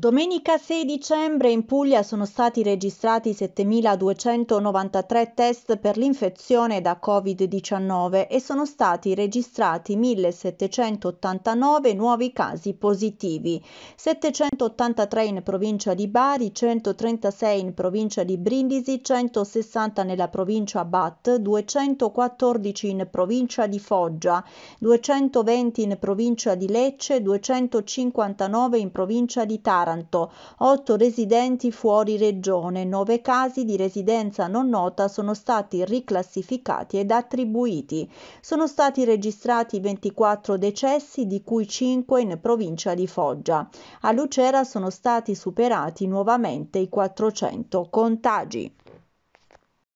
Domenica 6 dicembre in Puglia sono stati registrati 7.293 test per l'infezione da Covid-19 e sono stati registrati 1.789 nuovi casi positivi, 783 in provincia di Bari, 136 in provincia di Brindisi, 160 nella provincia Bat, 214 in provincia di Foggia, 220 in provincia di Lecce, 259 in provincia di Taranto Taranto, 8 residenti fuori regione, 9 casi di residenza non nota sono stati riclassificati ed attribuiti. Sono stati registrati 24 decessi, di cui 5 in provincia di Foggia. A Lucera sono stati superati nuovamente i 400 contagi.